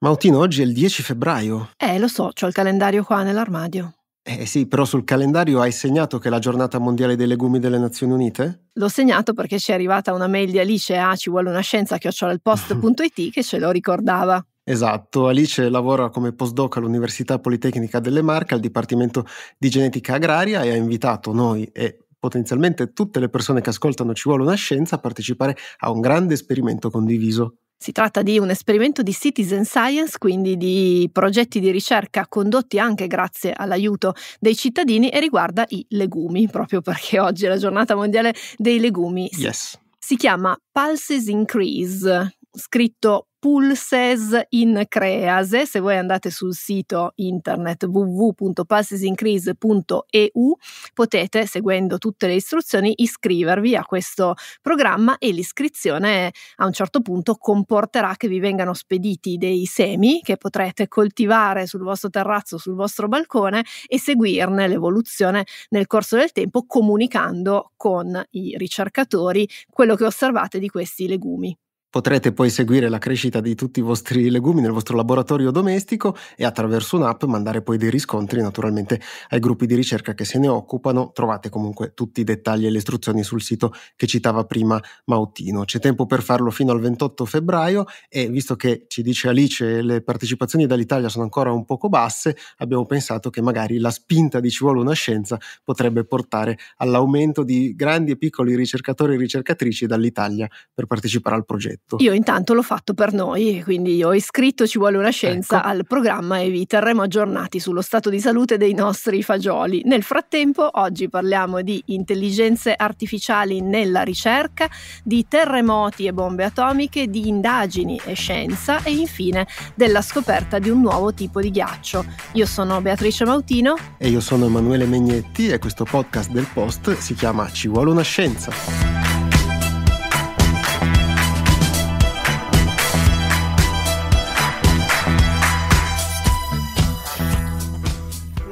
Mautino, oggi è il 10 febbraio. Eh, lo so, ho il calendario qua nell'armadio. Eh sì, però sul calendario hai segnato che è la giornata mondiale dei legumi delle Nazioni Unite? L'ho segnato perché ci è arrivata una mail di Alice a ah, ci vuole una scienza chiocciolelpost.it che ce lo ricordava. Esatto, Alice lavora come postdoc all'Università Politecnica delle Marche al Dipartimento di Genetica Agraria e ha invitato noi e potenzialmente tutte le persone che ascoltano Ci vuole una scienza a partecipare a un grande esperimento condiviso. Si tratta di un esperimento di citizen science, quindi di progetti di ricerca condotti anche grazie all'aiuto dei cittadini e riguarda i legumi, proprio perché oggi è la giornata mondiale dei legumi. Yes. Si chiama Pulses Increase, scritto Pulses in Crease. Se voi andate sul sito internet www.pulsesincrease.eu potete, seguendo tutte le istruzioni, iscrivervi a questo programma e l'iscrizione a un certo punto comporterà che vi vengano spediti dei semi che potrete coltivare sul vostro terrazzo, sul vostro balcone e seguirne l'evoluzione nel corso del tempo comunicando con i ricercatori quello che osservate di questi legumi. Potrete poi seguire la crescita di tutti i vostri legumi nel vostro laboratorio domestico e attraverso un'app mandare poi dei riscontri naturalmente ai gruppi di ricerca che se ne occupano. Trovate comunque tutti i dettagli e le istruzioni sul sito che citava prima Mautino. C'è tempo per farlo fino al 28 febbraio e visto che ci dice Alice le partecipazioni dall'Italia sono ancora un poco basse, abbiamo pensato che magari la spinta di Ci vuole una scienza potrebbe portare all'aumento di grandi e piccoli ricercatori e ricercatrici dall'Italia per partecipare al progetto perfetto. Io intanto l'ho fatto per noi, quindi ho iscritto Ci vuole una scienza ecco. al programma e vi terremo aggiornati sullo stato di salute dei nostri fagioli. Nel frattempo oggi parliamo di intelligenze artificiali nella ricerca, di terremoti e bombe atomiche, di indagini e scienza e infine della scoperta di un nuovo tipo di ghiaccio. Io sono Beatrice Mautino e io sono Emanuele Megnetti e questo podcast del Post si chiama Ci vuole una scienza.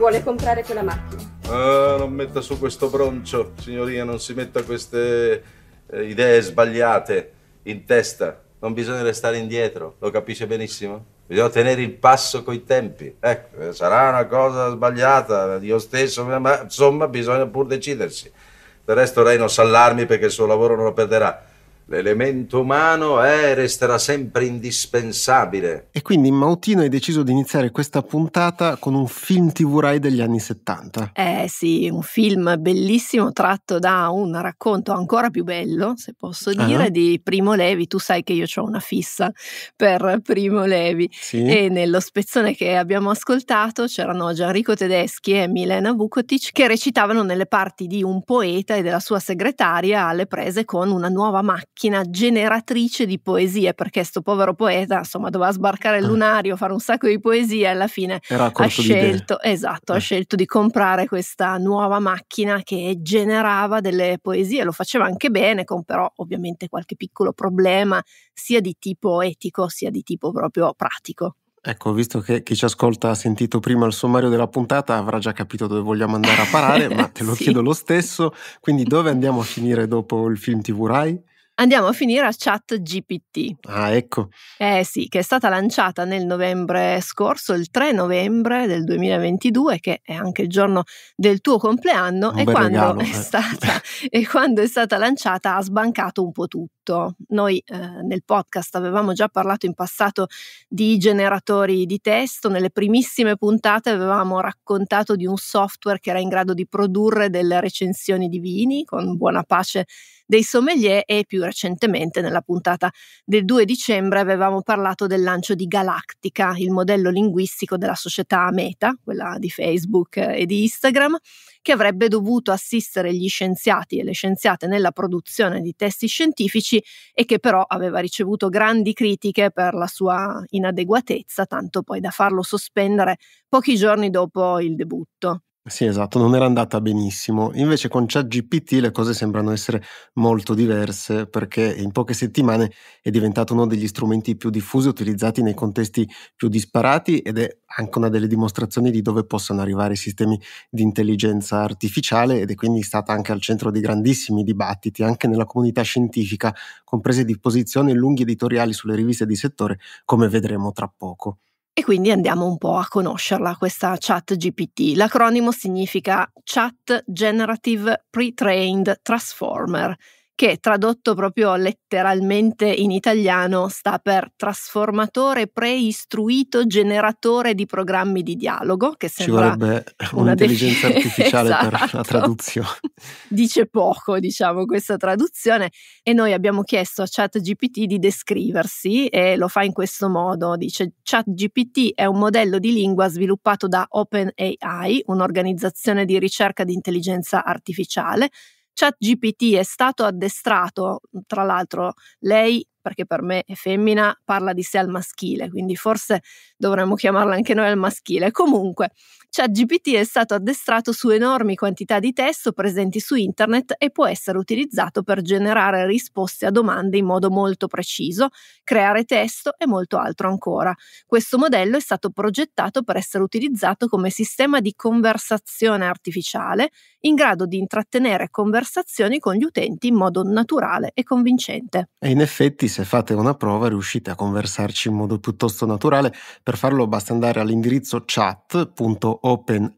vuole comprare quella macchina. Ah, non metta su questo broncio, signoria, non si metta queste eh, idee sbagliate in testa. Non bisogna restare indietro, lo capisce benissimo? Bisogna tenere il passo coi tempi. Ecco, eh, sarà una cosa sbagliata, io stesso, ma insomma bisogna pur decidersi. Del resto lei non s'allarmi perché il suo lavoro non lo perderà. L'elemento umano è eh, e resterà sempre indispensabile. E quindi Mautino hai deciso di iniziare questa puntata con un film TV Rai degli anni 70. Eh sì, un film bellissimo tratto da un racconto ancora più bello, se posso ah, dire, uh-huh. di Primo Levi. Tu sai che io ho una fissa per Primo Levi. Sì. E nello spezzone che abbiamo ascoltato c'erano Gianrico Tedeschi e Milena Vukotic che recitavano nelle parti di un poeta e della sua segretaria alle prese con una nuova macchina macchina generatrice di poesie, perché sto povero poeta, insomma, doveva sbarcare il eh. lunario, fare un sacco di poesie e alla fine ha scelto, esatto, eh. ha scelto di comprare questa nuova macchina che generava delle poesie, lo faceva anche bene, con però ovviamente qualche piccolo problema sia di tipo etico sia di tipo proprio pratico. Ecco, visto che chi ci ascolta ha sentito prima il sommario della puntata, avrà già capito dove vogliamo andare a parare, ma te lo sì. chiedo lo stesso. Quindi dove andiamo a finire dopo il film TV Rai? andiamo a finire a Chat GPT. Ah, ecco. Eh sì, che è stata lanciata nel novembre scorso, il 3 novembre del 2022, che è anche il giorno del tuo compleanno, e quando, regalo, eh. stata, e quando, è stata, lanciata ha sbancato un po' tutto. Noi eh, nel podcast avevamo già parlato in passato di generatori di testo, nelle primissime puntate avevamo raccontato di un software che era in grado di produrre delle recensioni di vini con buona pace dei sommelier e più recentemente nella puntata del 2 dicembre avevamo parlato del lancio di Galactica, il modello linguistico della società Meta, quella di Facebook e di Instagram, che avrebbe dovuto assistere gli scienziati e le scienziate nella produzione di testi scientifici e che però aveva ricevuto grandi critiche per la sua inadeguatezza, tanto poi da farlo sospendere pochi giorni dopo il debutto. Sì, esatto, non era andata benissimo. Invece con ChatGPT le cose sembrano essere molto diverse perché in poche settimane è diventato uno degli strumenti più diffusi, utilizzati nei contesti più disparati ed è anche una delle dimostrazioni di dove possono arrivare i sistemi di intelligenza artificiale ed è quindi stata anche al centro di grandissimi dibattiti, anche nella comunità scientifica, con prese di posizione e lunghi editoriali sulle riviste di settore, come vedremo tra poco. E quindi andiamo un po' a conoscerla, questa chat GPT. L'acronimo significa Chat Generative Pre-Trained Transformer che tradotto proprio letteralmente in italiano sta per trasformatore preistruito generatore di programmi di dialogo, che sembra Ci vorrebbe un'intelligenza defin- artificiale esatto. per la esatto. traduzione. Dice poco, diciamo, questa traduzione e noi abbiamo chiesto a ChatGPT di descriversi e lo fa in questo modo, dice ChatGPT è un modello di lingua sviluppato da OpenAI, un'organizzazione di ricerca di intelligenza artificiale ChatGPT è stato addestrato, tra l'altro lei perché per me è femmina, parla di sé al maschile, quindi forse dovremmo chiamarla anche noi al maschile. Comunque, ChatGPT è stato addestrato su enormi quantità di testo presenti su internet e può essere utilizzato per generare risposte a domande in modo molto preciso, creare testo e molto altro ancora. Questo modello è stato progettato per essere utilizzato come sistema di conversazione artificiale in grado di intrattenere conversazioni con gli utenti in modo naturale e convincente. E in effetti se fate una prova riuscite a conversarci in modo piuttosto naturale. Per farlo basta andare all'indirizzo chat.openai.com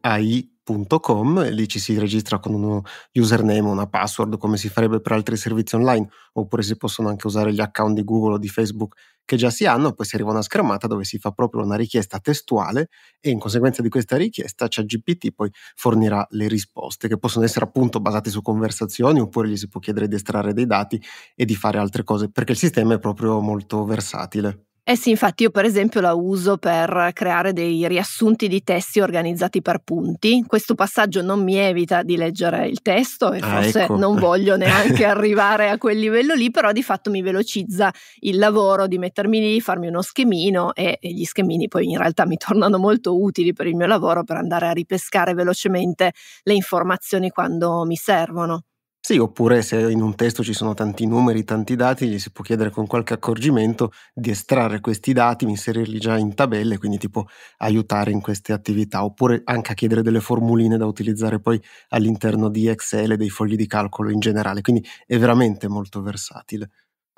www.userlab.com e lì ci si registra con uno username, una password come si farebbe per altri servizi online oppure si possono anche usare gli account di Google o di Facebook che già si hanno, poi si arriva a una schermata dove si fa proprio una richiesta testuale e in conseguenza di questa richiesta ChatGPT poi fornirà le risposte che possono essere appunto basate su conversazioni oppure gli si può chiedere di estrarre dei dati e di fare altre cose perché il sistema è proprio molto versatile. Eh sì, infatti io per esempio la uso per creare dei riassunti di testi organizzati per punti. Questo passaggio non mi evita di leggere il testo e ah, forse ecco. non voglio neanche arrivare a quel livello lì, però di fatto mi velocizza il lavoro di mettermi lì, farmi uno schemino e, e gli schemini poi in realtà mi tornano molto utili per il mio lavoro per andare a ripescare velocemente le informazioni quando mi servono. Sì, oppure se in un testo ci sono tanti numeri, tanti dati, gli si può chiedere con qualche accorgimento di estrarre questi dati, inserirli già in tabelle, quindi tipo aiutare in queste attività, oppure anche a chiedere delle formuline da utilizzare poi all'interno di Excel e dei fogli di calcolo in generale, quindi è veramente molto versatile.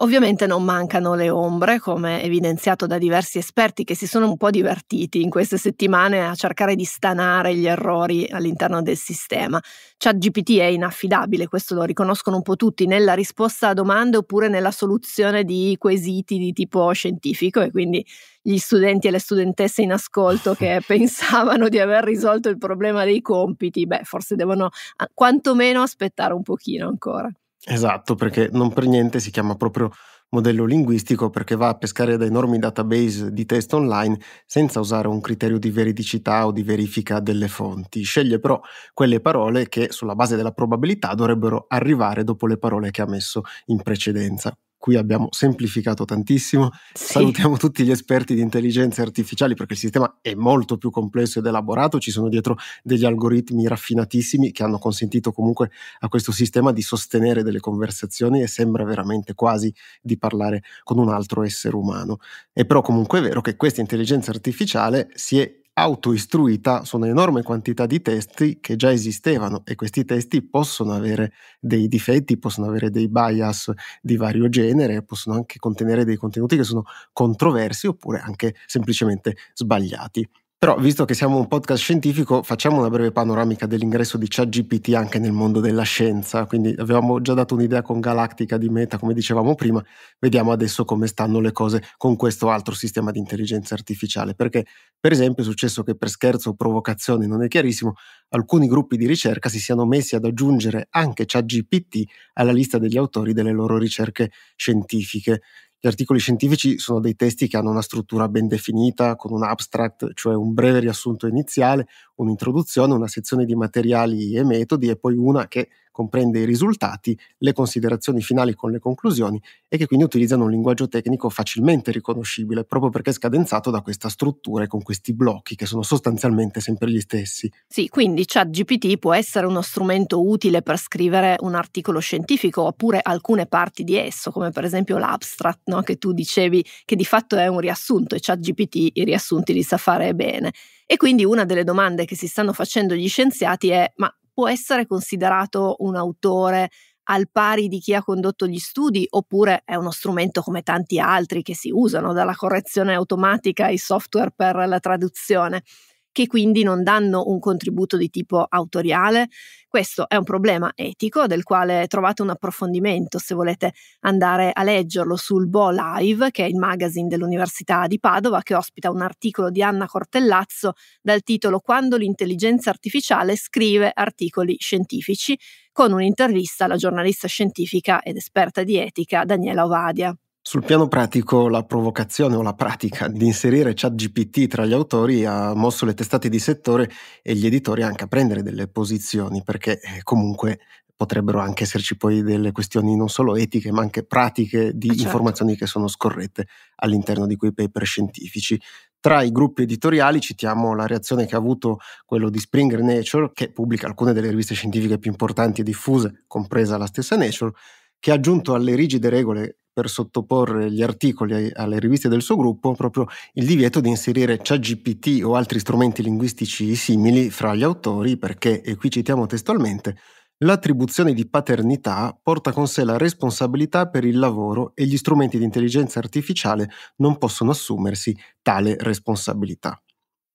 Ovviamente non mancano le ombre, come evidenziato da diversi esperti che si sono un po' divertiti in queste settimane a cercare di stanare gli errori all'interno del sistema. ChatGPT è inaffidabile, questo lo riconoscono un po' tutti nella risposta a domande oppure nella soluzione di quesiti di tipo scientifico e quindi gli studenti e le studentesse in ascolto che pensavano di aver risolto il problema dei compiti, beh, forse devono quantomeno aspettare un pochino ancora. Esatto, perché non per niente si chiama proprio modello linguistico perché va a pescare da enormi database di test online senza usare un criterio di veridicità o di verifica delle fonti. Sceglie però quelle parole che sulla base della probabilità dovrebbero arrivare dopo le parole che ha messo in precedenza qui abbiamo semplificato tantissimo. Sì. Salutiamo tutti gli esperti di intelligenze artificiali perché il sistema è molto più complesso ed elaborato, ci sono dietro degli algoritmi raffinatissimi che hanno consentito comunque a questo sistema di sostenere delle conversazioni e sembra veramente quasi di parlare con un altro essere umano. È però comunque vero che questa intelligenza artificiale si è autoistruita su un'enorme quantità di testi che già esistevano e questi testi possono avere dei difetti, possono avere dei bias di vario genere, possono anche contenere dei contenuti che sono controversi oppure anche semplicemente sbagliati. Però, visto che siamo un podcast scientifico, facciamo una breve panoramica dell'ingresso di ChatGPT anche nel mondo della scienza. Quindi avevamo già dato un'idea con Galactica di Meta, come dicevamo prima, vediamo adesso come stanno le cose con questo altro sistema di intelligenza artificiale. Perché, per esempio, è successo che per scherzo o provocazione, non è chiarissimo, alcuni gruppi di ricerca si siano messi ad aggiungere anche ChatGPT alla lista degli autori delle loro ricerche scientifiche. Gli articoli scientifici sono dei testi che hanno una struttura ben definita, con un abstract, cioè un breve riassunto iniziale, un'introduzione, una sezione di materiali e metodi e poi una che comprende i risultati, le considerazioni finali con le conclusioni e che quindi utilizzano un linguaggio tecnico facilmente riconoscibile proprio perché è scadenzato da questa struttura e con questi blocchi che sono sostanzialmente sempre gli stessi. Sì, quindi ChatGPT può essere uno strumento utile per scrivere un articolo scientifico oppure alcune parti di esso, come per esempio l'abstract no? che tu dicevi che di fatto è un riassunto e ChatGPT i riassunti li sa fare bene. E quindi una delle domande che si stanno facendo gli scienziati è ma può essere considerato un autore al pari di chi ha condotto gli studi oppure è uno strumento come tanti altri che si usano, dalla correzione automatica ai software per la traduzione che quindi non danno un contributo di tipo autoriale. Questo è un problema etico del quale trovate un approfondimento se volete andare a leggerlo sul Bo Live, che è il magazine dell'Università di Padova, che ospita un articolo di Anna Cortellazzo dal titolo Quando l'intelligenza artificiale scrive articoli scientifici, con un'intervista alla giornalista scientifica ed esperta di etica Daniela Ovadia. Sul piano pratico, la provocazione o la pratica di inserire ChatGPT tra gli autori ha mosso le testate di settore e gli editori anche a prendere delle posizioni, perché eh, comunque potrebbero anche esserci poi delle questioni non solo etiche, ma anche pratiche di eh, certo. informazioni che sono scorrette all'interno di quei paper scientifici. Tra i gruppi editoriali citiamo la reazione che ha avuto quello di Springer Nature, che pubblica alcune delle riviste scientifiche più importanti e diffuse, compresa la stessa Nature, che ha aggiunto alle rigide regole per sottoporre gli articoli alle riviste del suo gruppo proprio il divieto di inserire ChatGPT o altri strumenti linguistici simili fra gli autori perché, e qui citiamo testualmente, l'attribuzione di paternità porta con sé la responsabilità per il lavoro e gli strumenti di intelligenza artificiale non possono assumersi tale responsabilità.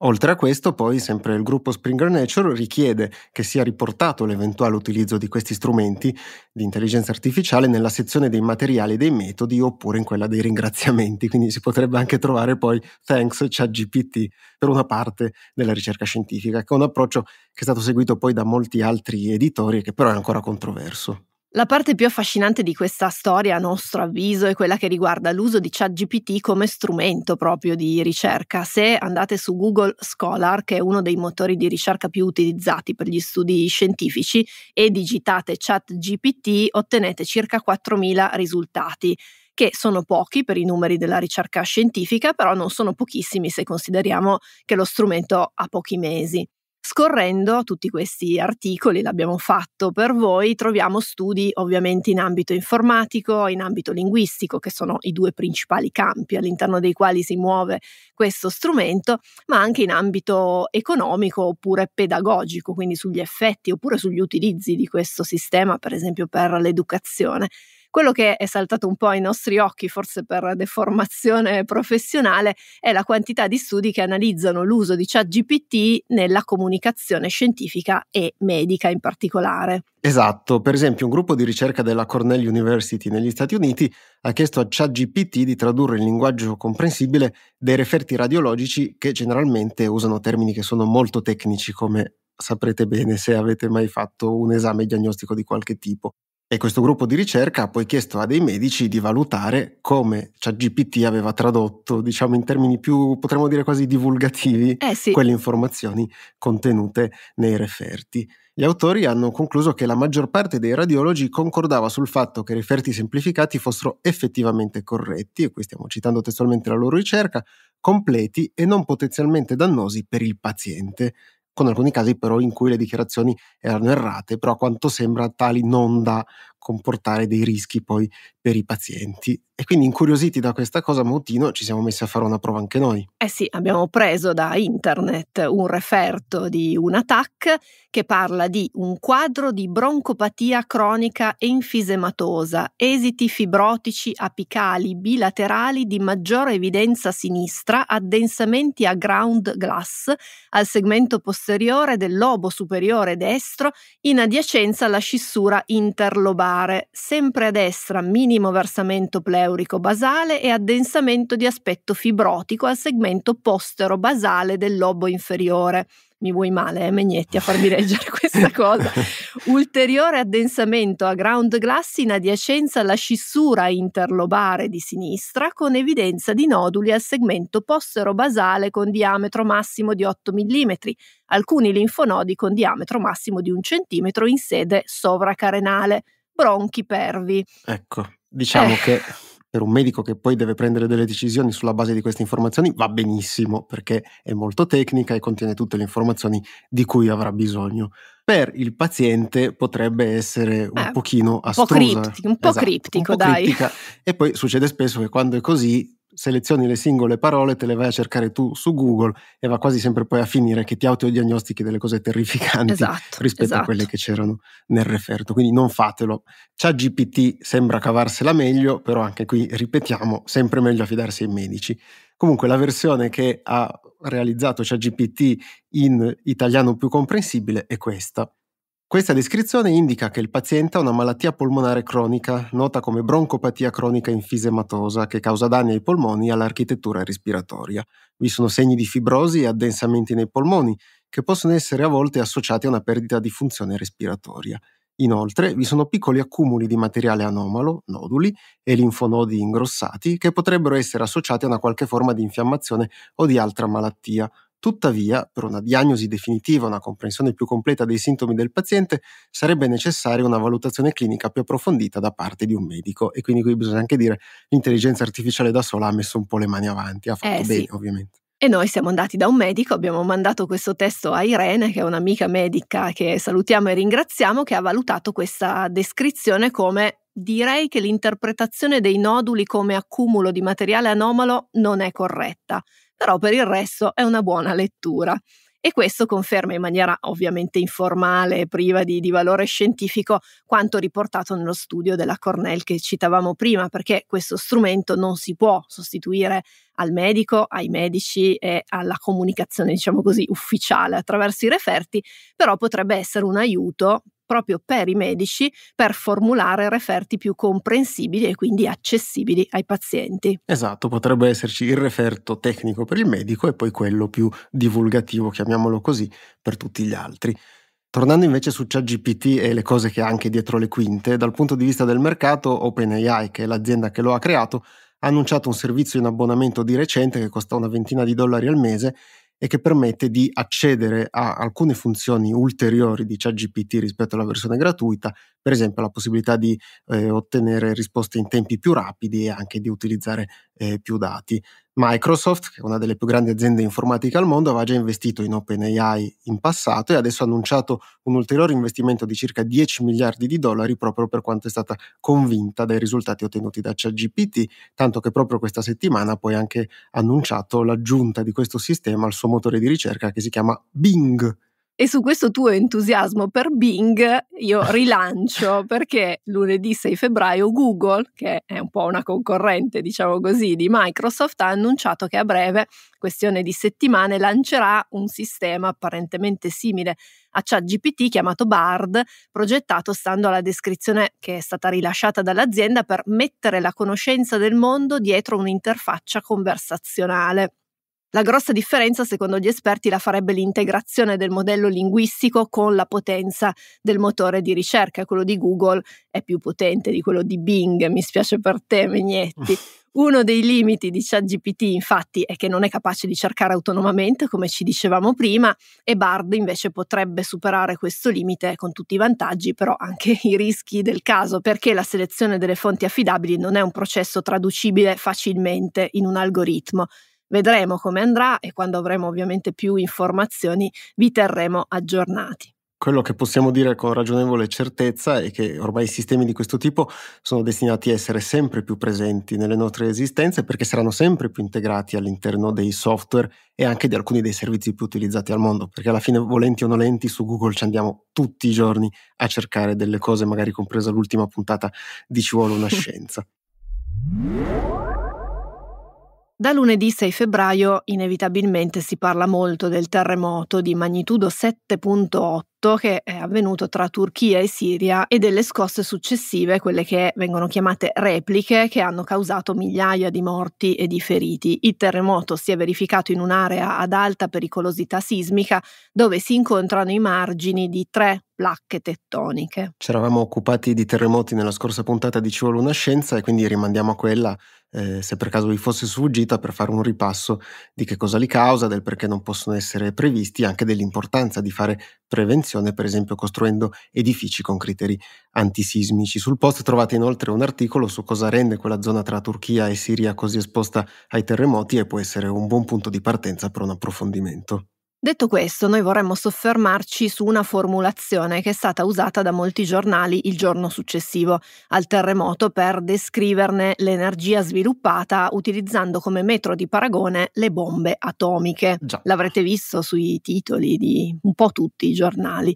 Oltre a questo, poi, sempre il gruppo Springer Nature richiede che sia riportato l'eventuale utilizzo di questi strumenti di intelligenza artificiale nella sezione dei materiali e dei metodi oppure in quella dei ringraziamenti, quindi si potrebbe anche trovare poi Thanks ChatGPT per una parte della ricerca scientifica, che è un approccio che è stato seguito poi da molti altri editori e che però è ancora controverso. La parte più affascinante di questa storia, a nostro avviso, è quella che riguarda l'uso di ChatGPT come strumento proprio di ricerca. Se andate su Google Scholar, che è uno dei motori di ricerca più utilizzati per gli studi scientifici, e digitate ChatGPT, ottenete circa 4.000 risultati che sono pochi per i numeri della ricerca scientifica, però non sono pochissimi se consideriamo che lo strumento ha pochi mesi. Scorrendo tutti questi articoli, l'abbiamo fatto per voi, troviamo studi ovviamente in ambito informatico, in ambito linguistico, che sono i due principali campi all'interno dei quali si muove questo strumento, ma anche in ambito economico oppure pedagogico, quindi sugli effetti oppure sugli utilizzi di questo sistema, per esempio per l'educazione. Quello che è saltato un po' ai nostri occhi, forse per deformazione professionale, è la quantità di studi che analizzano l'uso di ChatGPT nella comunicazione scientifica e medica in particolare. Esatto, per esempio un gruppo di ricerca della Cornell University negli Stati Uniti ha chiesto a ChatGPT di tradurre in linguaggio comprensibile dei referti radiologici che generalmente usano termini che sono molto tecnici come saprete bene se avete mai fatto un esame diagnostico di qualche tipo. E questo gruppo di ricerca ha poi chiesto a dei medici di valutare come ChatGPT aveva tradotto, diciamo in termini più, potremmo dire quasi divulgativi, eh sì. quelle informazioni contenute nei referti. Gli autori hanno concluso che la maggior parte dei radiologi concordava sul fatto che i referti semplificati fossero effettivamente corretti, e qui stiamo citando testualmente la loro ricerca, completi e non potenzialmente dannosi per il paziente con alcuni casi però in cui le dichiarazioni erano errate, però a quanto sembra tali non da comportare dei rischi poi per i pazienti. E quindi incuriositi da questa cosa, Moutino, ci siamo messi a fare una prova anche noi. Eh sì, abbiamo preso da internet un referto di un attack che parla di un quadro di broncopatia cronica enfisematosa, esiti fibrotici apicali bilaterali di maggiore evidenza sinistra, addensamenti a ground glass al segmento posteriore del lobo superiore destro in adiacenza alla scissura interlobare particolare, sempre a destra minimo versamento pleurico basale e addensamento di aspetto fibrotico al segmento postero basale del lobo inferiore. Mi vuoi male, eh, Megnetti, a farmi leggere questa cosa. Ulteriore addensamento a ground glass in adiacenza alla scissura interlobare di sinistra con evidenza di noduli al segmento postero basale con diametro massimo di 8 mm, alcuni linfonodi con diametro massimo di 1 cm in sede sovracarenale bronchi pervi. Ecco, diciamo eh. che per un medico che poi deve prendere delle decisioni sulla base di queste informazioni va benissimo perché è molto tecnica e contiene tutte le informazioni di cui avrà bisogno. Per il paziente potrebbe essere un eh, pochino astrusa. Un po' criptico, un po esatto, criptico un po dai. Criptica. E poi succede spesso che quando è così selezioni le singole parole, te le vai a cercare tu su Google e va quasi sempre poi a finire che ti autodiagnostichi delle cose terrificanti esatto, rispetto esatto. a quelle esatto. che c'erano nel referto. Quindi non fatelo. C'ha GPT sembra cavarsela meglio, però anche qui ripetiamo, sempre meglio affidarsi ai medici. Comunque la versione che ha realizzato ChatGPT in italiano più comprensibile è questa. Questa descrizione indica che il paziente ha una malattia polmonare cronica, nota come broncopatia cronica infisematosa, che causa danni ai polmoni e all'architettura respiratoria. Vi sono segni di fibrosi e addensamenti nei polmoni, che possono essere a volte associati a una perdita di funzione respiratoria. Inoltre vi sono piccoli accumuli di materiale anomalo, noduli e linfonodi ingrossati che potrebbero essere associati a una qualche forma di infiammazione o di altra malattia, Tuttavia, per una diagnosi definitiva una comprensione più completa dei sintomi del paziente, sarebbe necessaria una valutazione clinica più approfondita da parte di un medico. E quindi qui bisogna anche dire che l'intelligenza artificiale da sola ha messo un po' le mani avanti, ha fatto eh, bene sì. ovviamente. E noi siamo andati da un medico, abbiamo mandato questo testo a Irene, che è un'amica medica che salutiamo e ringraziamo, che ha valutato questa descrizione come direi che l'interpretazione dei noduli come accumulo di materiale anomalo non è corretta però per il resto è una buona lettura. E questo conferma in maniera ovviamente informale, priva di, di, valore scientifico, quanto riportato nello studio della Cornell che citavamo prima, perché questo strumento non si può sostituire al medico, ai medici e alla comunicazione, diciamo così, ufficiale attraverso i referti, però potrebbe essere un aiuto proprio per i medici per formulare referti più comprensibili e quindi accessibili ai pazienti. Esatto, potrebbe esserci il referto tecnico per il medico e poi quello più divulgativo, chiamiamolo così, per tutti gli altri. Tornando invece su ChatGPT e le cose che ha anche dietro le quinte, dal punto di vista del mercato, OpenAI, che è l'azienda che lo ha creato, ha annunciato un servizio in abbonamento di recente che costa una ventina di dollari al mese e che permette di accedere a alcune funzioni ulteriori di ChatGPT rispetto alla versione gratuita, per esempio la possibilità di eh, ottenere risposte in tempi più rapidi e anche di utilizzare eh, più dati. Microsoft, che è una delle più grandi aziende informatiche al mondo, aveva già investito in OpenAI in passato e adesso ha annunciato un ulteriore investimento di circa 10 miliardi di dollari proprio per quanto è stata convinta dai risultati ottenuti da ChatGPT, tanto che proprio questa settimana ha poi anche annunciato l'aggiunta di questo sistema al suo motore di ricerca che si chiama Bing, e su questo tuo entusiasmo per Bing io rilancio perché lunedì 6 febbraio Google, che è un po' una concorrente diciamo così di Microsoft, ha annunciato che a breve, questione di settimane, lancerà un sistema apparentemente simile a ChatGPT chiamato Bard, progettato stando alla descrizione che è stata rilasciata dall'azienda per mettere la conoscenza del mondo dietro un'interfaccia conversazionale. La grossa differenza, secondo gli esperti, la farebbe l'integrazione del modello linguistico con la potenza del motore di ricerca. Quello di Google è più potente di quello di Bing, mi spiace per te, Megnetti. Uno dei limiti di ChatGPT infatti è che non è capace di cercare autonomamente, come ci dicevamo prima, e Bard invece potrebbe superare questo limite con tutti i vantaggi, però anche i rischi del caso, perché la selezione delle fonti affidabili non è un processo traducibile facilmente in un algoritmo. Vedremo come andrà e quando avremo ovviamente più informazioni vi terremo aggiornati. Quello che possiamo dire con ragionevole certezza è che ormai i sistemi di questo tipo sono destinati a essere sempre più presenti nelle nostre esistenze perché saranno sempre più integrati all'interno dei software e anche di alcuni dei servizi più utilizzati al mondo, perché alla fine, volenti o nolenti, su Google ci andiamo tutti i giorni a cercare delle cose, magari compresa l'ultima puntata di Ci vuole una scienza. Da lunedì 6 febbraio inevitabilmente si parla molto del terremoto di magnitudo 7.8 che è avvenuto tra Turchia e Siria e delle scosse successive, quelle che vengono chiamate repliche, che hanno causato migliaia di morti e di feriti. Il terremoto si è verificato in un'area ad alta pericolosità sismica dove si incontrano i margini di tre placche tettoniche. Ci eravamo occupati di terremoti nella scorsa puntata di Ci vuole una scienza e quindi rimandiamo a quella eh, se per caso vi fosse sfuggita per fare un ripasso di che cosa li causa, del perché non possono essere previsti, anche dell'importanza di fare prevenzione, per esempio costruendo edifici con criteri antisismici. Sul post trovate inoltre un articolo su cosa rende quella zona tra Turchia e Siria così esposta ai terremoti e può essere un buon punto di partenza per un approfondimento. Detto questo, noi vorremmo soffermarci su una formulazione che è stata usata da molti giornali il giorno successivo al terremoto per descriverne l'energia sviluppata utilizzando come metro di paragone le bombe atomiche. Già. L'avrete visto sui titoli di un po' tutti i giornali.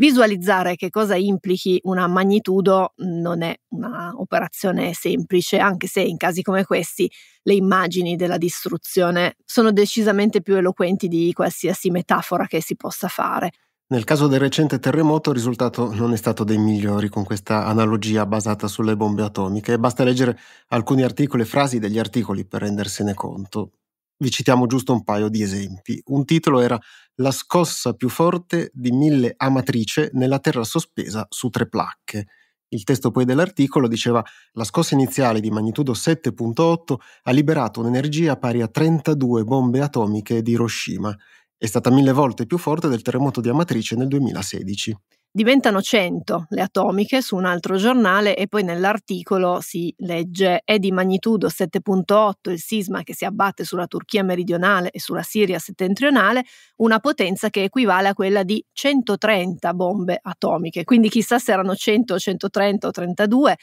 Visualizzare che cosa implichi una magnitudo mm, non è un'operazione semplice, anche se in casi come questi le immagini della distruzione sono decisamente più eloquenti di qualsiasi metafora che si possa fare. Nel caso del recente terremoto il risultato non è stato dei migliori con questa analogia basata sulle bombe atomiche, basta leggere alcuni articoli e frasi degli articoli per rendersene conto. Vi citiamo giusto un paio di esempi. Un titolo era La scossa più forte di mille amatrice nella terra sospesa su tre placche. Il testo poi dell'articolo diceva la scossa iniziale di magnitudo 7.8 ha liberato un'energia pari a 32 bombe atomiche di Hiroshima. È stata mille volte più forte del terremoto di Amatrice nel 2016 diventano 100 le atomiche su un altro giornale e poi nell'articolo si legge è di magnitudo 7.8 il sisma che si abbatte sulla Turchia meridionale e sulla Siria settentrionale, una potenza che equivale a quella di 130 bombe atomiche, quindi chissà se erano 100, 130 o 32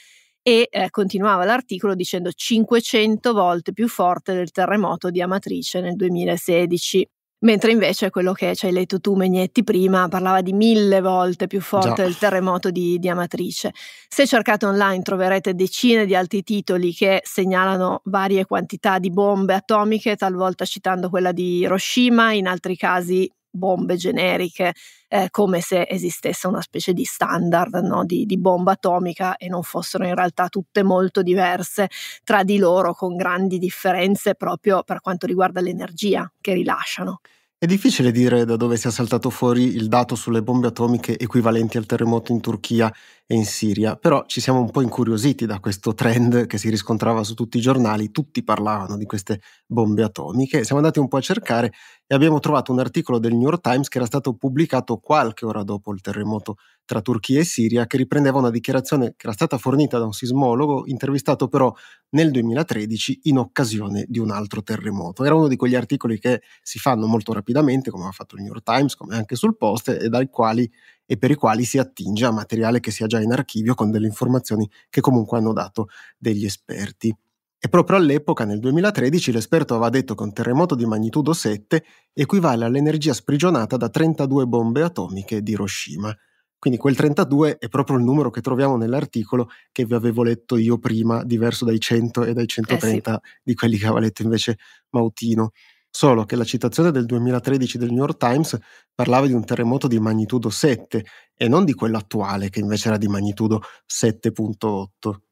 e eh, continuava l'articolo dicendo 500 volte più forte del terremoto di Amatrice nel 2016 mentre invece quello che ci hai letto tu Megnetti prima parlava di mille volte più forte Già. il terremoto di, di Amatrice. Se cercate online troverete decine di altri titoli che segnalano varie quantità di bombe atomiche, talvolta citando quella di Hiroshima, in altri casi bombe generiche, eh, come se esistesse una specie di standard no? di, di, bomba atomica e non fossero in realtà tutte molto diverse tra di loro, con grandi differenze proprio per quanto riguarda l'energia che rilasciano. È difficile dire da dove sia saltato fuori il dato sulle bombe atomiche equivalenti al terremoto in Turchia e in Siria, però ci siamo un po' incuriositi da questo trend che si riscontrava su tutti i giornali, tutti parlavano di queste bombe atomiche, siamo andati un po' a cercare e abbiamo trovato un articolo del New York Times che era stato pubblicato qualche ora dopo il terremoto tra Turchia e Siria, che riprendeva una dichiarazione che era stata fornita da un sismologo intervistato però nel 2013 in occasione di un altro terremoto. Era uno di quegli articoli che si fanno molto rapidamente, come ha fatto il New York Times, come anche sul post, e dai quali e per i quali si attinge a materiale che sia già in archivio con delle informazioni che comunque hanno dato degli esperti. E proprio all'epoca, nel 2013, l'esperto aveva detto che un terremoto di magnitudo 7 equivale all'energia sprigionata da 32 bombe atomiche di Hiroshima. Quindi quel 32 è proprio il numero che troviamo nell'articolo che vi avevo letto io prima, diverso dai 100 e dai 130 eh sì. di quelli che aveva letto invece Mautino solo che la citazione del 2013 del New York Times parlava di un terremoto di magnitudo 7 e non di quello attuale che invece era di magnitudo 7.8.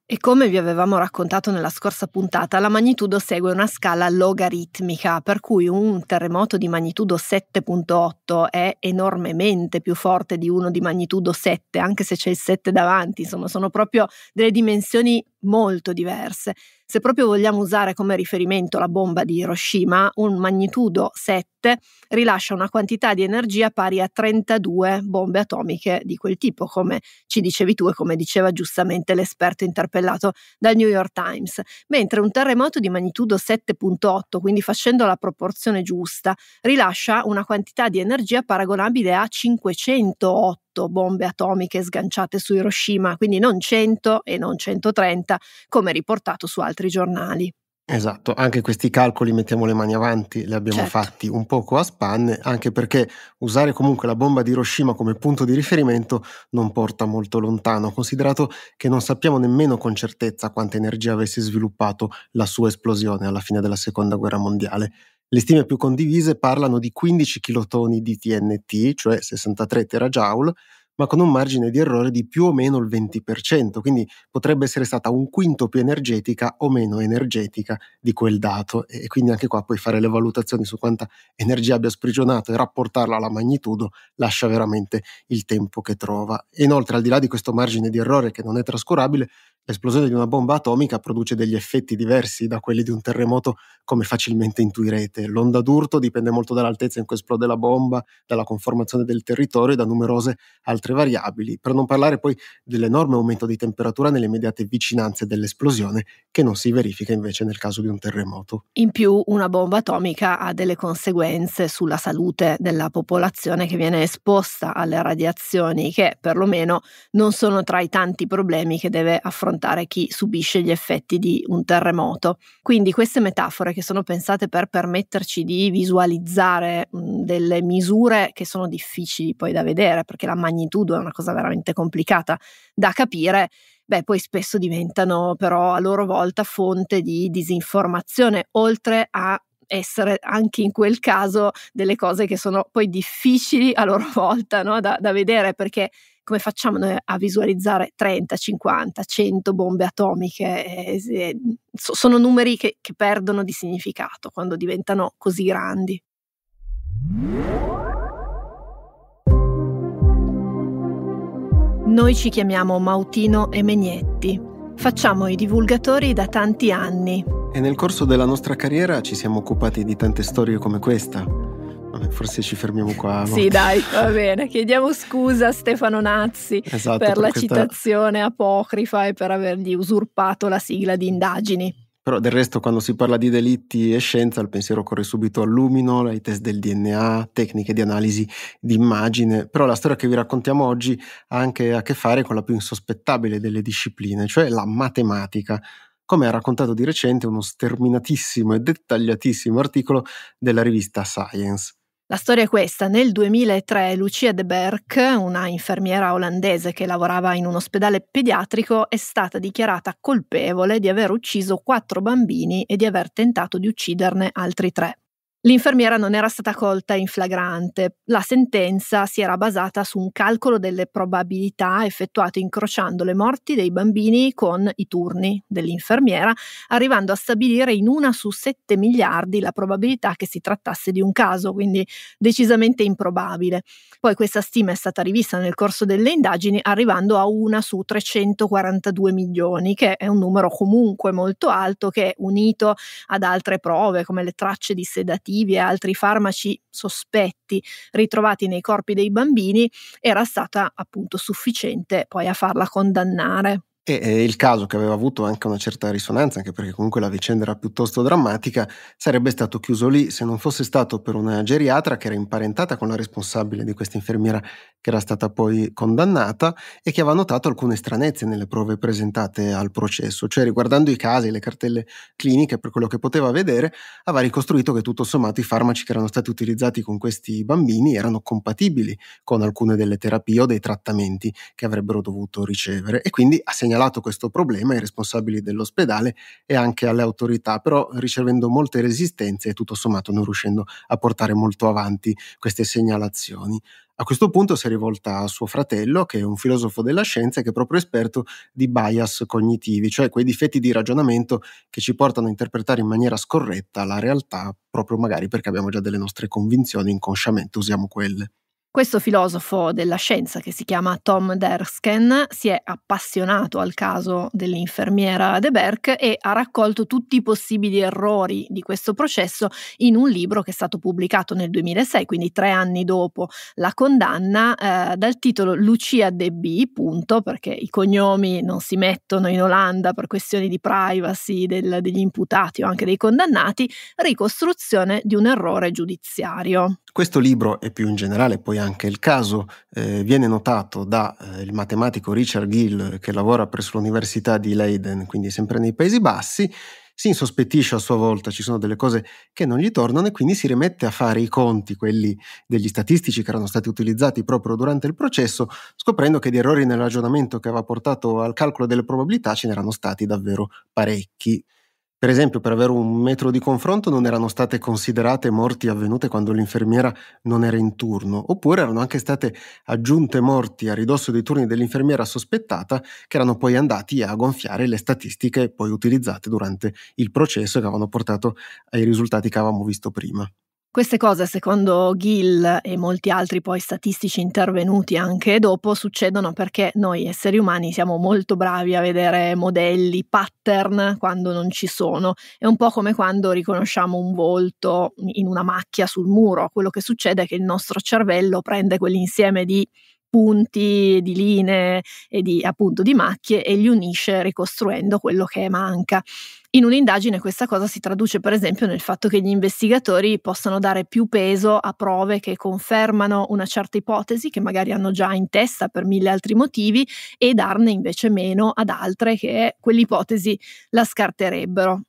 E come vi avevamo raccontato nella scorsa puntata, la magnitudo segue una scala logaritmica, per cui un terremoto di magnitudo 7.8 è enormemente più forte di uno di magnitudo 7, anche se c'è il 7 davanti, insomma sono proprio delle dimensioni molto diverse se proprio vogliamo usare come riferimento la bomba di Hiroshima, un magnitudo 7 rilascia una quantità di energia pari a 32 bombe atomiche di quel tipo, come ci dicevi tu e come diceva giustamente l'esperto interpellato dal New York Times, mentre un terremoto di magnitudo 7.8, quindi facendo la proporzione giusta, rilascia una quantità di energia paragonabile a 508 108 bombe atomiche sganciate su Hiroshima, quindi non 100 e non 130 come riportato su altri giornali. Esatto, anche questi calcoli mettiamo le mani avanti, li abbiamo certo. fatti un poco a spanne, anche perché usare comunque la bomba di Hiroshima come punto di riferimento non porta molto lontano, considerato che non sappiamo nemmeno con certezza quanta energia avesse sviluppato la sua esplosione alla fine della Seconda Guerra Mondiale. Le stime più condivise parlano di 15 kilotoni di TNT, cioè 63 terajoule, ma con un margine di errore di più o meno il 20%, quindi potrebbe essere stata un quinto più energetica o meno energetica di quel dato e quindi anche qua puoi fare le valutazioni su quanta energia abbia sprigionato e rapportarla alla magnitudo lascia veramente il tempo che trova. E inoltre al di là di questo margine di errore che non è trascurabile, l'esplosione di una bomba atomica produce degli effetti diversi da quelli di un terremoto, come facilmente intuirete. L'onda d'urto dipende molto dall'altezza in cui esplode la bomba, dalla conformazione del territorio e da numerose altre variabili, per non parlare poi dell'enorme aumento di temperatura nelle immediate vicinanze dell'esplosione, che non si verifica invece nel caso di un terremoto. In più, una bomba atomica ha delle conseguenze sulla salute della popolazione che viene esposta alle radiazioni, che perlomeno non sono tra i tanti problemi che deve affrontare affrontare chi subisce gli effetti di un terremoto. Quindi queste metafore che sono pensate per permetterci di visualizzare delle misure che sono difficili poi da vedere, perché la magnitudo è una cosa veramente complicata da capire, beh, poi spesso diventano però a loro volta fonte di disinformazione, oltre a essere anche in quel caso delle cose che sono poi difficili a loro volta no? da, da vedere, perché come facciamo noi a visualizzare 30, 50, 100 bombe atomiche? Eh, sono numeri che, che perdono di significato quando diventano così grandi. Noi ci chiamiamo Mautino e Megnetti. Facciamo i divulgatori da tanti anni. E nel corso della nostra carriera ci siamo occupati di tante storie come questa forse ci fermiamo qua. Sì, dai, va bene. Chiediamo scusa a Stefano Nazzi esatto, per, la questa... citazione apocrifa e per avergli usurpato la sigla di indagini. Però del resto quando si parla di delitti e scienza il pensiero corre subito al lumino, ai test del DNA, tecniche di analisi di immagine, però la storia che vi raccontiamo oggi ha anche a che fare con la più insospettabile delle discipline, cioè la matematica come ha raccontato di recente uno sterminatissimo e dettagliatissimo articolo della rivista Science. La storia è questa. Nel 2003 Lucia de Berck, una infermiera olandese che lavorava in un ospedale pediatrico, è stata dichiarata colpevole di aver ucciso quattro bambini e di aver tentato di ucciderne altri tre. L'infermiera non era stata colta in flagrante. La sentenza si era basata su un calcolo delle probabilità effettuato incrociando le morti dei bambini con i turni dell'infermiera, arrivando a stabilire in una su 7 miliardi la probabilità che si trattasse di un caso, quindi decisamente improbabile. Poi questa stima è stata rivista nel corso delle indagini, arrivando a una su 342 milioni, che è un numero comunque molto alto che, unito ad altre prove come le tracce di sedativo, laxativi e altri farmaci sospetti ritrovati nei corpi dei bambini era stata appunto sufficiente poi a farla condannare. E il caso che aveva avuto anche una certa risonanza, anche perché comunque la vicenda era piuttosto drammatica, sarebbe stato chiuso lì se non fosse stato per una geriatra che era imparentata con la responsabile di questa infermiera che era stata poi condannata e che aveva notato alcune stranezze nelle prove presentate al processo, cioè riguardando i casi, le cartelle cliniche, per quello che poteva vedere, aveva ricostruito che tutto sommato i farmaci che erano stati utilizzati con questi bambini erano compatibili con alcune delle terapie o dei trattamenti che avrebbero dovuto ricevere e quindi ha segnato segnalato questo problema ai responsabili dell'ospedale e anche alle autorità, però ricevendo molte resistenze e tutto sommato non riuscendo a portare molto avanti queste segnalazioni. A questo punto si è rivolta a suo fratello, che è un filosofo della scienza e che è proprio esperto di bias cognitivi, cioè quei difetti di ragionamento che ci portano a interpretare in maniera scorretta la realtà, proprio magari perché abbiamo già delle nostre convinzioni inconsciamente, usiamo quelle. Questo filosofo della scienza, che si chiama Tom Dersken, si è appassionato al caso dell'infermiera De Berck e ha raccolto tutti i possibili errori di questo processo in un libro che è stato pubblicato nel 2006, quindi tre anni dopo la condanna, eh, dal titolo Lucia De B, punto, perché i cognomi non si mettono in Olanda per questioni di privacy del, degli imputati o anche dei condannati, ricostruzione di un errore giudiziario. Questo libro, e più in generale poi anche il caso, eh, viene notato dal eh, matematico Richard Gill, che lavora presso l'Università di Leiden, quindi sempre nei Paesi Bassi, si insospettisce a sua volta, ci sono delle cose che non gli tornano e quindi si rimette a fare i conti, quelli degli statistici che erano stati utilizzati proprio durante il processo, scoprendo che di errori nel ragionamento che aveva portato al calcolo delle probabilità ce n'erano stati davvero parecchi. Per esempio, per avere un metro di confronto non erano state considerate morti avvenute quando l'infermiera non era in turno, oppure erano anche state aggiunte morti a ridosso dei turni dell'infermiera sospettata che erano poi andati a gonfiare le statistiche poi utilizzate durante il processo che avevano portato ai risultati che avevamo visto prima. Queste cose, secondo Gill e molti altri poi statistici intervenuti anche dopo, succedono perché noi esseri umani siamo molto bravi a vedere modelli, pattern quando non ci sono. È un po' come quando riconosciamo un volto in una macchia sul muro. Quello che succede è che il nostro cervello prende quell'insieme di punti, di linee e di, appunto di macchie e li unisce ricostruendo quello che manca. In un'indagine questa cosa si traduce per esempio nel fatto che gli investigatori possano dare più peso a prove che confermano una certa ipotesi che magari hanno già in testa per mille altri motivi e darne invece meno ad altre che quell'ipotesi la scarterebbero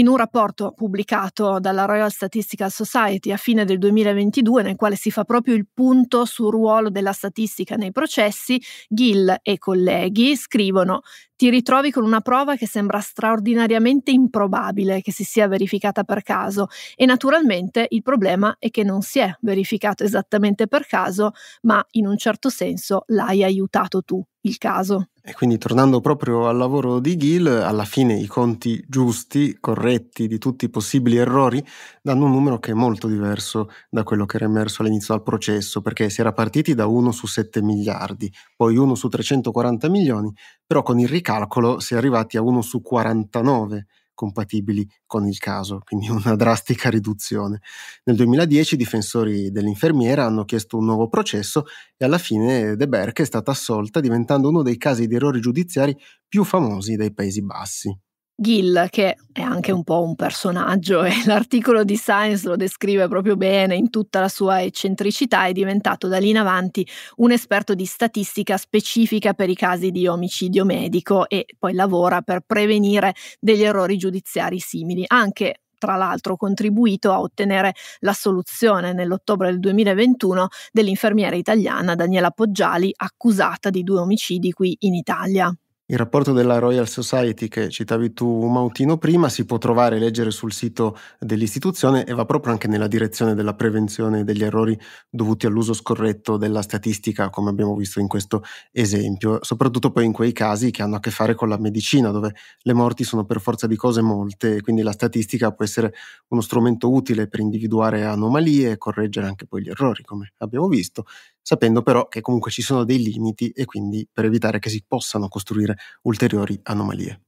in un rapporto pubblicato dalla Royal Statistical Society a fine del 2022, nel quale si fa proprio il punto sul ruolo della statistica nei processi, Gill e colleghi scrivono ti ritrovi con una prova che sembra straordinariamente improbabile che si sia verificata per caso e naturalmente il problema è che non si è verificato esattamente per caso, ma in un certo senso l'hai aiutato tu il caso. E quindi tornando proprio al lavoro di Gil, alla fine i conti giusti, corretti di tutti i possibili errori, danno un numero che è molto diverso da quello che era emerso all'inizio del processo, perché si era partiti da 1 su 7 miliardi, poi 1 su 340 milioni, però con il ricalcolo si è arrivati a 1 su 49 compatibili con il caso, quindi una drastica riduzione. Nel 2010 i difensori dell'infermiera hanno chiesto un nuovo processo e alla fine De Berck è stata assolta diventando uno dei casi di errori giudiziari più famosi dei Paesi Bassi. Gill, che è anche un po' un personaggio e l'articolo di Science lo descrive proprio bene in tutta la sua eccentricità, è diventato da lì in avanti un esperto di statistica specifica per i casi di omicidio medico e poi lavora per prevenire degli errori giudiziari simili, anche tra l'altro contribuito a ottenere l'assoluzione nell'ottobre del 2021 dell'infermiera italiana Daniela Poggiali accusata di due omicidi qui in Italia. Il rapporto della Royal Society che citavi tu, un Mautino, prima si può trovare e leggere sul sito dell'istituzione e va proprio anche nella direzione della prevenzione degli errori dovuti all'uso scorretto della statistica, come abbiamo visto in questo esempio, soprattutto poi in quei casi che hanno a che fare con la medicina, dove le morti sono per forza di cose molte e quindi la statistica può essere uno strumento utile per individuare anomalie e correggere anche poi gli errori, come abbiamo visto, sapendo però che comunque ci sono dei limiti e quindi per evitare che si possano costruire ulteriori anomalie.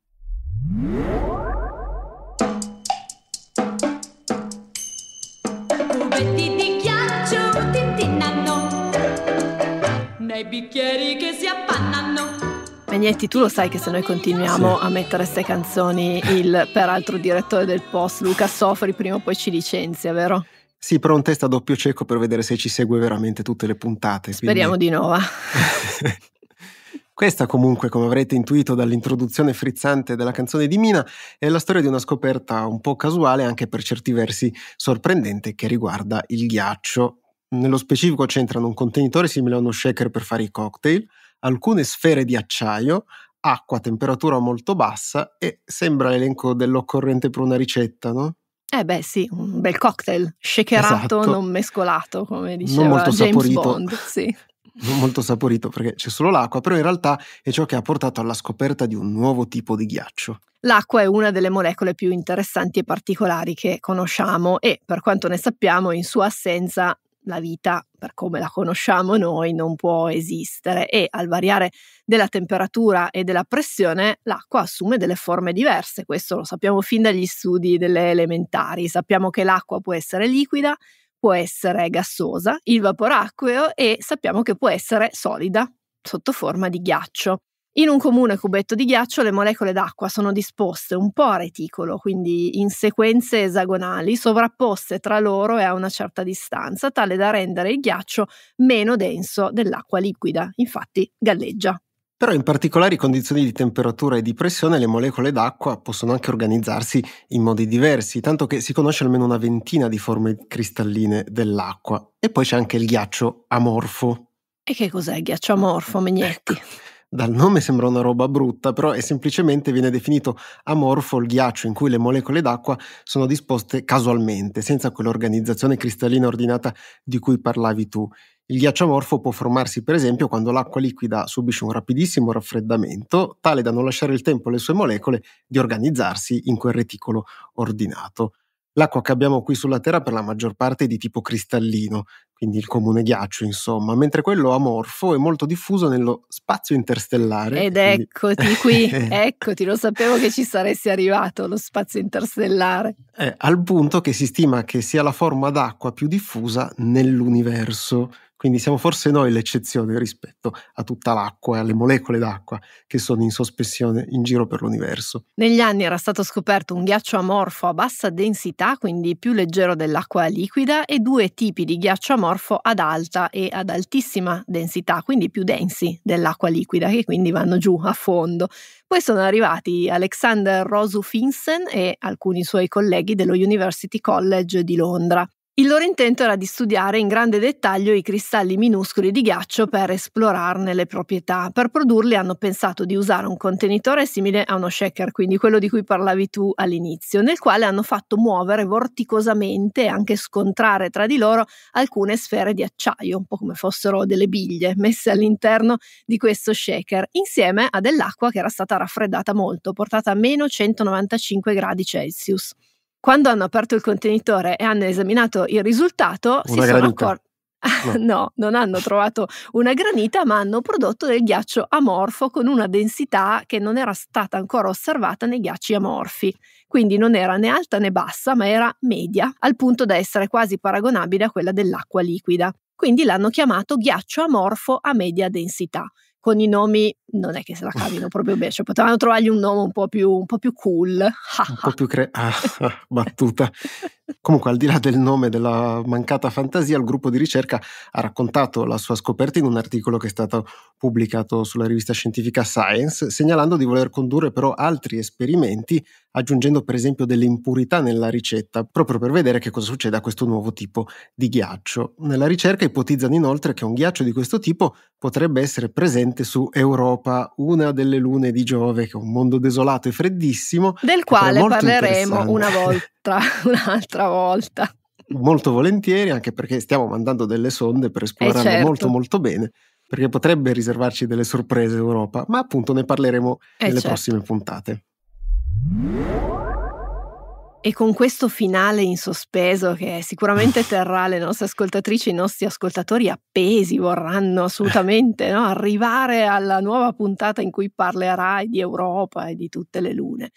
Cubetti di ghiaccio tintinnano, nei bicchieri che si appannano. Magnetti, tu lo sai che se noi continuiamo sì. a mettere queste canzoni, il peraltro direttore del post, Luca Sofri, prima o poi ci licenzia, vero? Sì, però un test a doppio cieco per vedere se ci segue veramente tutte le puntate. Speriamo quindi... di no. Questa comunque, come avrete intuito dall'introduzione frizzante della canzone di Mina, è la storia di una scoperta un po' casuale, anche per certi versi sorprendente, che riguarda il ghiaccio. Nello specifico c'entrano un contenitore simile a uno shaker per fare i cocktail, alcune sfere di acciaio, acqua a temperatura molto bassa e sembra l'elenco dell'occorrente per una ricetta, no? Eh beh sì, un bel cocktail, shakerato, esatto. non mescolato, come diceva non molto James saporito. Bond. Sì. Non molto saporito perché c'è solo l'acqua, però in realtà è ciò che ha portato alla scoperta di un nuovo tipo di ghiaccio. L'acqua è una delle molecole più interessanti e particolari che conosciamo e, per quanto ne sappiamo, in sua assenza la vita, per come la conosciamo noi, non può esistere e al variare della temperatura e della pressione l'acqua assume delle forme diverse, questo lo sappiamo fin dagli studi delle elementari, sappiamo che l'acqua può essere liquida, può essere gassosa, il vaporacqueo e sappiamo che può essere solida sotto forma di ghiaccio. In un comune cubetto di ghiaccio le molecole d'acqua sono disposte un po' a reticolo, quindi in sequenze esagonali, sovrapposte tra loro e a una certa distanza, tale da rendere il ghiaccio meno denso dell'acqua liquida, infatti galleggia. Però in particolari condizioni di temperatura e di pressione le molecole d'acqua possono anche organizzarsi in modi diversi, tanto che si conosce almeno una ventina di forme cristalline dell'acqua. E poi c'è anche il ghiaccio amorfo. E che cos'è il ghiaccio amorfo, Megnetti? Ecco dal nome sembra una roba brutta, però è semplicemente viene definito amorfo il ghiaccio in cui le molecole d'acqua sono disposte casualmente, senza quell'organizzazione cristallina ordinata di cui parlavi tu. Il ghiaccio amorfo può formarsi per esempio quando l'acqua liquida subisce un rapidissimo raffreddamento, tale da non lasciare il tempo alle sue molecole di organizzarsi in quel reticolo ordinato. L'acqua che abbiamo qui sulla Terra per la maggior parte è di tipo cristallino, quindi il comune ghiaccio, insomma, mentre quello amorfo è molto diffuso nello spazio interstellare. Ed quindi... eccoti qui, eh. eccoti, lo sapevo che ci saresti arrivato, lo spazio interstellare. È eh, al punto che si stima che sia la forma d'acqua più diffusa nell'universo, quindi siamo forse noi l'eccezione rispetto a tutta l'acqua e alle molecole d'acqua che sono in sospensione in giro per l'universo. Negli anni era stato scoperto un ghiaccio amorfo a bassa densità, quindi più leggero dell'acqua liquida, e due tipi di ghiaccio amorfo ad alta e ad altissima densità, quindi più densi dell'acqua liquida, che quindi vanno giù a fondo. Poi sono arrivati Alexander Rosu Finsen e alcuni suoi colleghi dello University College di Londra. Il loro intento era di studiare in grande dettaglio i cristalli minuscoli di ghiaccio per esplorarne le proprietà. Per produrli hanno pensato di usare un contenitore simile a uno shaker, quindi quello di cui parlavi tu all'inizio, nel quale hanno fatto muovere vorticosamente e anche scontrare tra di loro alcune sfere di acciaio, un po' come fossero delle biglie messe all'interno di questo shaker, insieme a dell'acqua che era stata raffreddata molto, portata a meno 195 gradi Celsius. Quando hanno aperto il contenitore e hanno esaminato il risultato, Una si granita. sono accorti. No. no. non hanno trovato una granita, ma hanno prodotto del ghiaccio amorfo con una densità che non era stata ancora osservata nei ghiacci amorfi. Quindi non era né alta né bassa, ma era media, al punto da essere quasi paragonabile a quella dell'acqua liquida. Quindi l'hanno chiamato ghiaccio amorfo a media densità con i nomi non è che se la cavino proprio bene, cioè potevano trovargli un nome un po' più, un po più cool. un po' più cre- ah, battuta. Comunque, al di là del nome della mancata fantasia, il gruppo di ricerca ha raccontato la sua scoperta in un articolo che è stato pubblicato sulla rivista scientifica Science, segnalando di voler condurre però altri esperimenti aggiungendo per esempio delle impurità nella ricetta, proprio per vedere che cosa succede a questo nuovo tipo di ghiaccio. Nella ricerca ipotizzano inoltre che un ghiaccio di questo tipo potrebbe essere presente su Europa, una delle lune di Giove, che è un mondo desolato e freddissimo. Del quale parleremo una volta, un'altra volta. Molto volentieri, anche perché stiamo mandando delle sonde per eh, esplorarlo certo. molto molto bene perché potrebbe riservarci delle sorprese Europa, ma appunto ne parleremo eh nelle certo. prossime puntate. E con questo finale in sospeso che sicuramente terrà le nostre ascoltatrici e i nostri ascoltatori appesi, vorranno assolutamente no? arrivare alla nuova puntata in cui parlerai di Europa e di tutte le lune.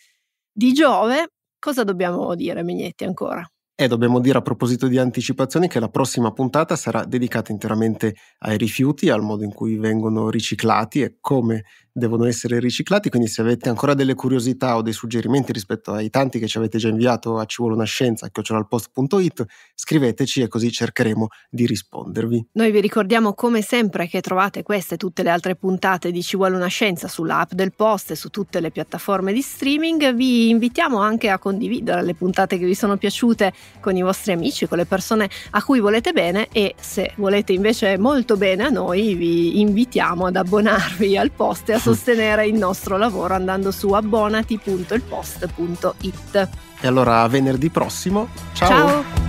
Di Giove, cosa dobbiamo dire, Mignetti, ancora? E dobbiamo dire a proposito di anticipazioni che la prossima puntata sarà dedicata interamente ai rifiuti, al modo in cui vengono riciclati e come devono essere riciclati, quindi se avete ancora delle curiosità o dei suggerimenti rispetto ai tanti che ci avete già inviato a ci vuole una scienza, chiocciolaalpost.it, scriveteci e così cercheremo di rispondervi. Noi vi ricordiamo come sempre che trovate queste e tutte le altre puntate di Ci vuole una scienza sulla app del post e su tutte le piattaforme di streaming. Vi invitiamo anche a condividere le puntate che vi sono piaciute con i vostri amici, con le persone a cui volete bene e se volete invece molto bene a noi vi invitiamo ad abbonarvi al post e a sostenere il nostro lavoro andando su abbonati.ilpost.it. E allora a venerdì prossimo. Ciao! Ciao.